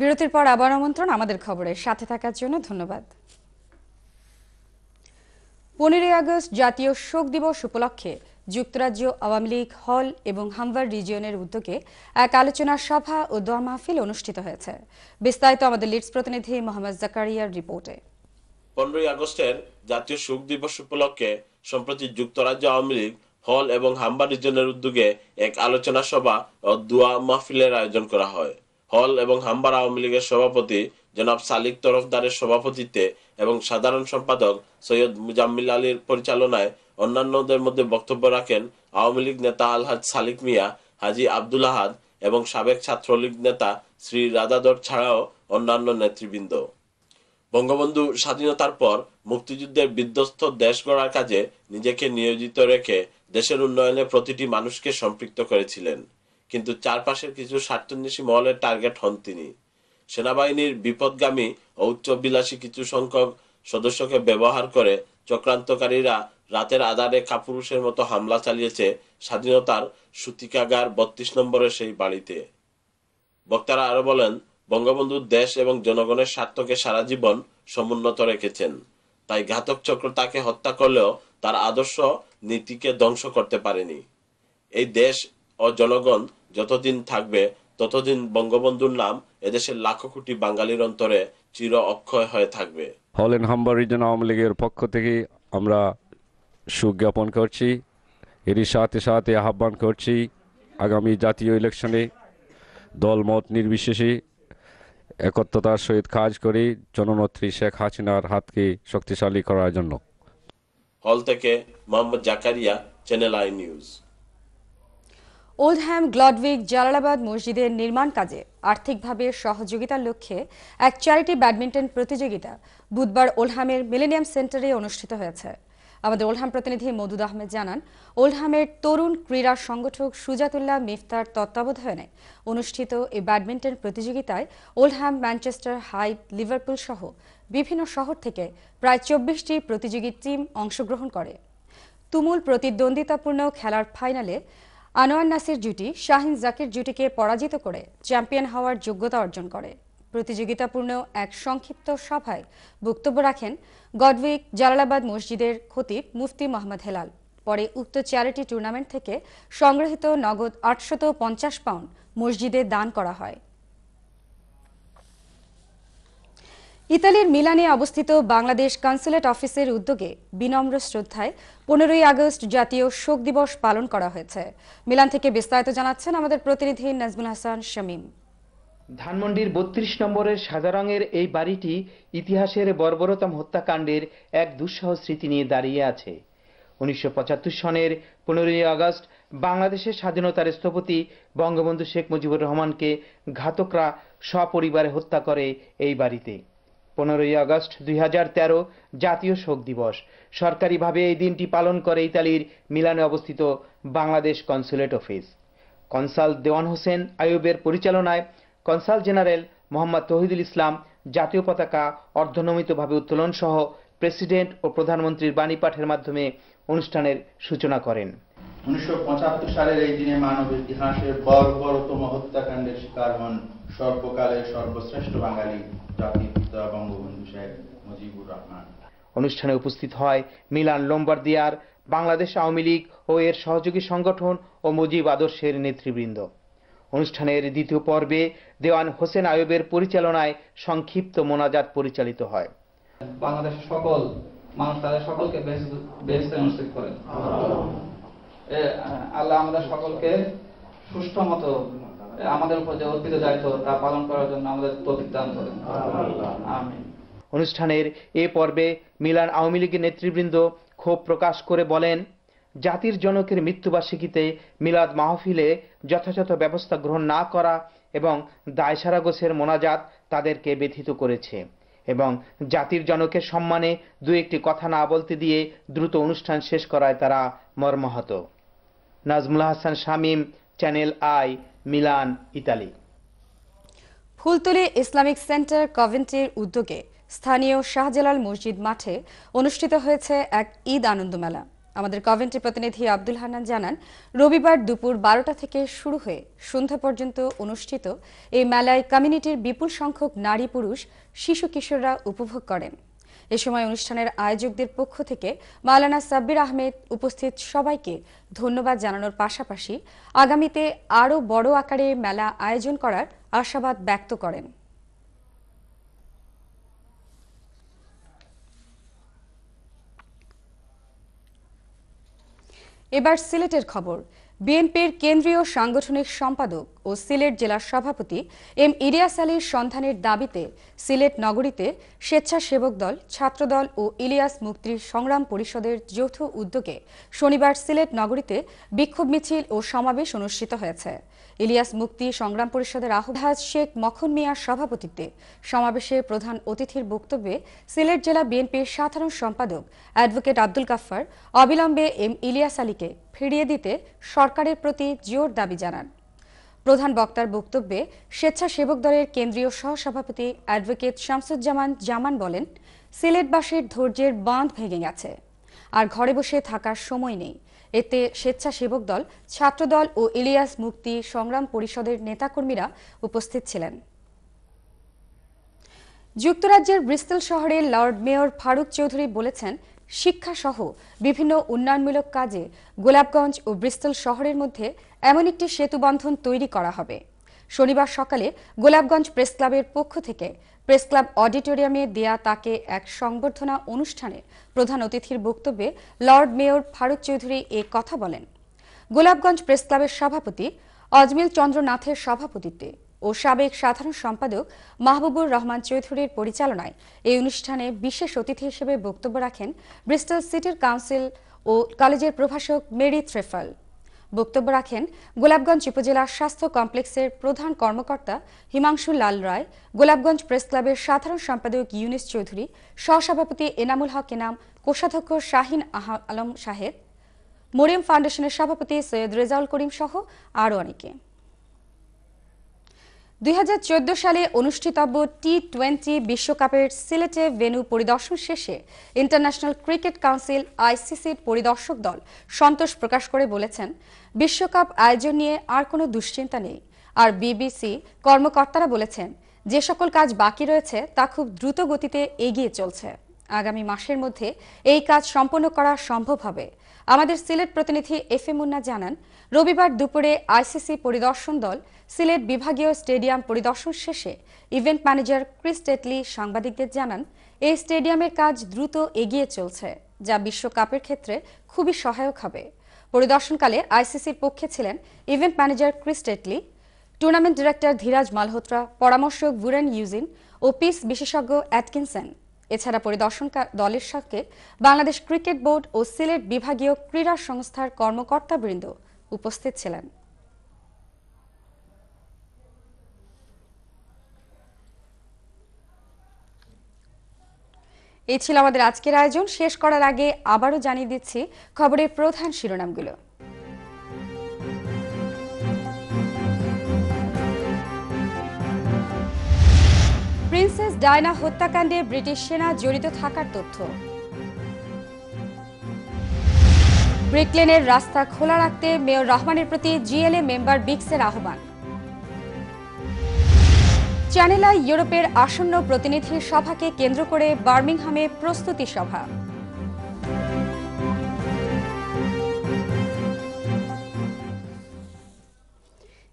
বিরতির পর আবার আমন্ত্রণ আমাদের খবরে সাথে থাকার জন্য ধন্যবাদ পনেরোই আগস্ট জাতীয় শোক দিবস উপলক্ষে যুক্তরাজ্য আওয়ামী লীগ হল এবং হামভার রিজিয়নের উদ্যোগে এক আলোচনা সভা ও দোয়া মাহফিল অনুষ্ঠিত হয়েছে বিস্তারিত আমাদের লিডস প্রতিনিধি মোহাম্মদ জাকারিয়ার রিপোর্টে পনেরোই আগস্টের জাতীয় শোক দিবস উপলক্ষে সম্প্রতি যুক্তরাজ্য আওয়ামী লীগ হল এবং হামবার রিজিয়নের উদ্যোগে এক আলোচনা সভা ও দোয়া মাহফিলের আয়োজন করা হয় হল এবং হাম্বার আওয়ামী লীগের সভাপতি জনাব সালিক তরফদারের সভাপতিত্বে এবং সাধারণ সম্পাদক সৈয়দ মুজাম্মিল আলীর পরিচালনায় অন্যান্যদের মধ্যে বক্তব্য রাখেন আওয়ামী লীগ নেতা আলহাজ সালিক মিয়া হাজি আব্দুল আহাদ এবং সাবেক ছাত্রলীগ নেতা শ্রী রাজাদর ছাড়াও অন্যান্য নেতৃবৃন্দ বঙ্গবন্ধু স্বাধীনতার পর মুক্তিযুদ্ধের বিধ্বস্ত দেশ গড়ার কাজে নিজেকে নিয়োজিত রেখে দেশের উন্নয়নে প্রতিটি মানুষকে সম্পৃক্ত করেছিলেন কিন্তু চারপাশের কিছু স্বার্থন্বেষী মহলের টার্গেট হন তিনি সেনাবাহিনীর বিপদগামী ও উচ্চবিলাসী কিছু সংখ্যক সদস্যকে ব্যবহার করে চক্রান্তকারীরা রাতের আধারে কাপুরুষের মতো হামলা চালিয়েছে স্বাধীনতার সুতিকাগার বত্রিশ নম্বরের সেই বাড়িতে বক্তারা আরো বলেন বঙ্গবন্ধু দেশ এবং জনগণের স্বার্থকে সারা জীবন সমুন্নত রেখেছেন তাই ঘাতক চক্র তাকে হত্যা করলেও তার আদর্শ নীতিকে ধ্বংস করতে পারেনি এই দেশ ও জনগণ যতদিন থাকবে ততদিন বঙ্গবন্ধুর নাম এদেশের লাখো কোটি বাঙালির অন্তরে চির অক্ষয় হয়ে থাকবে হল এন্ড হাম্বার রিজন আওয়ামী লীগের পক্ষ থেকে আমরা সুখ জ্ঞাপন করছি এরই সাথে সাথে আহ্বান করছি আগামী জাতীয় ইলেকশনে দলমত নির্বিশেষে একত্রতার সহিত কাজ করে জননেত্রী শেখ হাসিনার হাতকে শক্তিশালী করার জন্য হল থেকে Mohammad Zakaria channel I news Oldham গ্লডভিক জালালাবাদ মসজিদের নির্মাণ কাজে আর্থিকভাবে সহযোগিতার লক্ষ্যে এক চ্যারিটি ব্যাডমিন্টন প্রতিযোগিতা বুধবার ওলহামের মিলেনিয়াম সেন্টারে অনুষ্ঠিত হয়েছে আমাদের ওল্ডহ্যাম প্রতিনিধি মদুদ আহমেদ জানান ওলহামের তরুণ ক্রীড়া সংগঠক সুজাতুল্লাহ মিফতার তত্ত্বাবধানে অনুষ্ঠিত এই ব্যাডমিন্টন প্রতিযোগিতায় ওল্ডহ্যাম ম্যানচেস্টার হাইট লিভারপুল সহ বিভিন্ন শহর থেকে প্রায় চব্বিশটি প্রতিযোগী টিম অংশগ্রহণ করে তুমুল প্রতিদ্বন্দ্বিতাপূর্ণ খেলার ফাইনালে আনোয়ার নাসির জুটি শাহিন জাকির জুটিকে পরাজিত করে চ্যাম্পিয়ন হওয়ার যোগ্যতা অর্জন করে প্রতিযোগিতাপূর্ণ এক সংক্ষিপ্ত সভায় বক্তব্য রাখেন গডউইক জালালাবাদ মসজিদের খতিব মুফতি মোহাম্মদ হেলাল পরে উক্ত চ্যারিটি টুর্নামেন্ট থেকে সংগৃহীত নগদ আটশত পাউন্ড মসজিদে দান করা হয় ইতালির মিলানে অবস্থিত বাংলাদেশ কনসুলেট অফিসের উদ্যোগে বিনম্র শ্রদ্ধায় পনেরোই আগস্ট জাতীয় শোক দিবস পালন করা হয়েছে মিলান থেকে বিস্তারিত জানাচ্ছেন আমাদের প্রতিনিধি নাজমুল হাসান শামীম ধানমন্ডির বত্রিশ নম্বরের সাজারঙের এই বাড়িটি ইতিহাসের বর্বরতম হত্যাকাণ্ডের এক দুঃসহ স্মৃতি নিয়ে দাঁড়িয়ে আছে উনিশশো সনের পনেরোই আগস্ট বাংলাদেশের স্বাধীনতার স্থপতি বঙ্গবন্ধু শেখ মুজিবুর রহমানকে ঘাতকরা সপরিবারে হত্যা করে এই বাড়িতে পনেরোই আগস্ট দুই জাতীয় শোক দিবস সরকারিভাবে এই দিনটি পালন করে ইতালির মিলানে অবস্থিত Bangladesh consulate office consul Dewan Hossain আয়ুবের পরিচালনায় কনসাল জেনারেল মোহাম্মদ তহিদুল ইসলাম জাতীয় পতাকা অর্ধনমিতভাবে উত্তোলন সহ প্রেসিডেন্ট ও প্রধানমন্ত্রীর বাণী পাঠের মাধ্যমে অনুষ্ঠানের সূচনা করেন উনিশশো সালের এই দিনে মানব ইতিহাসের বড় বড় হত্যাকাণ্ডের শিকার হন সর্বকালের সর্বশ্রেষ্ঠ বাঙালি জাতির পিতা বঙ্গবন্ধু শেখ মুজিবুর রহমান অনুষ্ঠানে উপস্থিত হয় মিলান লোম্বার্দিয়ার বাংলাদেশ আওয়ামী লীগ ও এর সহযোগী সংগঠন ও মুজিব আদর্শের নেতৃবৃন্দ অনুষ্ঠানের দ্বিতীয় পর্বে দেওয়ান হোসেন আয়বের পরিচালনায় সংক্ষিপ্ত মোনাজাত পরিচালিত হয় বাংলাদেশের সকল মানুষ তাদের সকলকে বেহেস্তে অনুষ্ঠিত করেন আল্লাহ আমাদের সকলকে সুষ্ঠু মতো আমাদের উপর যে অর্পিত দায়িত্ব তা পালন করার জন্য আমাদের তৌফিক দান করেন আমিন অনুষ্ঠানের এ পর্বে মিলান আওয়ামী লীগের নেতৃবৃন্দ ক্ষোভ প্রকাশ করে বলেন জাতির জনকের মৃত্যুবার্ষিকীতে মিলাদ মাহফিলে যথাযথ ব্যবস্থা গ্রহণ না করা এবং দায়সারা গোছের মোনাজাত তাদেরকে ব্যথিত করেছে এবং জাতির জনকের সম্মানে দু একটি কথা না বলতে দিয়ে দ্রুত অনুষ্ঠান শেষ করায় তারা মর্মাহত Nazmul Hasan Shamim channel I Milan Italy Fultoli Islamic centre কভেন্ট্রির উদ্যোগে স্থানীয় শাহজালাল মসজিদ মাঠে অনুষ্ঠিত হয়েছে এক ঈদ আনন্দ মেলা আমাদের কভেন্ট্রি প্রতিনিধি আব্দুল হান্নান জানান রবিবার দুপুর বারোটা থেকে শুরু হয়ে সন্ধ্যা পর্যন্ত অনুষ্ঠিত এই মেলায় কমিউনিটির বিপুল সংখ্যক নারী পুরুষ শিশু কিশোররা উপভোগ করেন এ সময় অনুষ্ঠানের আয়োজকদের পক্ষ থেকে মাওলানা সাব্বির আহমেদ উপস্থিত সবাইকে ধন্যবাদ জানানোর পাশাপাশি আগামীতে আরও বড় আকারে মেলা আয়োজন করার আশাবাদ ব্যক্ত করেন এবার সিলেটের খবর বিএনপির কেন্দ্রীয় সাংগঠনিক সম্পাদক ও সিলেট জেলার সভাপতি এম ইরিয়াস আলীর সন্ধানের দাবিতে সিলেট নগরীতে স্বেচ্ছাসেবক দল ছাত্রদল ও ইলিয়াস মুক্তি সংগ্রাম পরিষদের যৌথ উদ্যোগে শনিবার সিলেট নগরীতে বিক্ষোভ মিছিল ও সমাবেশ অনুষ্ঠিত হয়েছে ইলিয়াস মুক্তি সংগ্রাম পরিষদের আহ্বায়ক শেখ মখন মিয়ার সভাপতিত্বে সমাবেশে প্রধান অতিথির বক্তব্যে সিলেট জেলা বিএনপির সাধারণ সম্পাদক অ্যাডভোকেট আব্দুল গাফফার অবিলম্বে এম ইলিয়াস আলীকে ফিরিয়ে দিতে সরকারের প্রতি জোর দাবি জানান প্রধান বক্তার বক্তব্যে স্বেচ্ছাসেবক দলের কেন্দ্রীয় সহসভাপতি অ্যাডভোকেট শামসুজ্জামান জামান বলেন সিলেটবাসীর ধৈর্যের বাঁধ ভেঙে গেছে আর ঘরে বসে থাকার সময় নেই এতে স্বেচ্ছাসেবক দল ছাত্রদল ও ইলিয়াস মুক্তি সংগ্রাম পরিষদের নেতাকর্মীরা উপস্থিত ছিলেন যুক্তরাজ্যের ব্রিস্টেল শহরে লর্ড মেয়র ফারুক চৌধুরী বলেছেন শিক্ষাসহ বিভিন্ন উন্নয়নমূলক কাজে গোলাপগঞ্জ ও ব্রিস্টল শহরের মধ্যে এমন একটি সেতুবন্ধন তৈরি করা হবে শনিবার সকালে গোলাপগঞ্জ প্রেস ক্লাবের পক্ষ থেকে প্রেস ক্লাব অডিটোরিয়ামে দেয়া তাকে এক সংবর্ধনা অনুষ্ঠানে প্রধান অতিথির বক্তব্যে লর্ড মেয়র ফারুক চৌধুরী এ কথা বলেন গোলাপগঞ্জ প্রেস ক্লাবের সভাপতি অজমিল চন্দ্রনাথের সভাপতিত্বে ও সাবেক সাধারণ সম্পাদক মাহবুবুর রহমান চৌধুরীর পরিচালনায় এই অনুষ্ঠানে বিশেষ অতিথি হিসেবে বক্তব্য রাখেন ব্রিস্টল সিটির কাউন্সিল ও কলেজের প্রভাষক মেরি থ্রেফাল বক্তব্য রাখেন গোলাপগঞ্জ উপজেলা স্বাস্থ্য কমপ্লেক্সের প্রধান কর্মকর্তা হিমাংশু লাল রায় গোলাপগঞ্জ প্রেস ক্লাবের সাধারণ সম্পাদক ইউনিস চৌধুরী সহসভাপতি এনামুল হক এনাম কোষাধ্যক্ষ শাহিন আলম শাহেদ মরিয়ম ফাউন্ডেশনের সভাপতি সৈয়দ রেজাউল করিম সহ আরও অনেকে 2014 সালে অনুষ্ঠিতব্য টি টোয়েন্টি বিশ্বকাপের সিলেটে ভেনু পরিদর্শন শেষে ইন্টারন্যাশনাল ক্রিকেট কাউন্সিল আইসিসির পরিদর্শক দল সন্তোষ প্রকাশ করে বলেছেন বিশ্বকাপ আয়োজন নিয়ে আর কোনো দুশ্চিন্তা নেই আর বিবিসি কর্মকর্তারা বলেছেন যে সকল কাজ বাকি রয়েছে তা খুব দ্রুত গতিতে এগিয়ে চলছে আগামী মাসের মধ্যে এই কাজ সম্পন্ন করা সম্ভব হবে আমাদের সিলেট প্রতিনিধি এফ এ মুন্না জানান রবিবার দুপুরে আইসিসি পরিদর্শন দল সিলেট বিভাগীয় স্টেডিয়াম পরিদর্শন শেষে ইভেন্ট ম্যানেজার ক্রিস টেটলি সাংবাদিকদের জানান এই স্টেডিয়ামের কাজ দ্রুত এগিয়ে চলছে যা বিশ্বকাপের ক্ষেত্রে খুবই সহায়ক হবে পরিদর্শনকালে আইসিসির পক্ষে ছিলেন event manager Chris Tetley tournament director Dhiraj Malhotra পরামর্শক বুরেন ইউজিন ও পিস বিশেষজ্ঞ অ্যাটকিনসন এছাড়া পরিদর্শন দলের সঙ্গে বাংলাদেশ ক্রিকেট বোর্ড ও সিলেট বিভাগীয় ক্রীড়া সংস্থার কর্মকর্তাবৃন্দ উপস্থিত ছিলেন এই ছিল আমাদের আজকের আয়োজন শেষ করার আগে আবারও জানিয়ে দিচ্ছি খবরের প্রধান শিরোনামগুলো প্রিন্সেস ডায়না হত্যাকাণ্ডে ব্রিটিশ সেনা জড়িত থাকার তথ্য ব্রিকলেনের রাস্তা খোলা রাখতে মেয়র রহমানের প্রতি জিএলএ মেম্বার বিক্সের আহ্বান চ্যানেল ইউরোপের আসন্ন প্রতিনিধি সভাকে কেন্দ্র করে বার্মিংহামে প্রস্তুতি সভা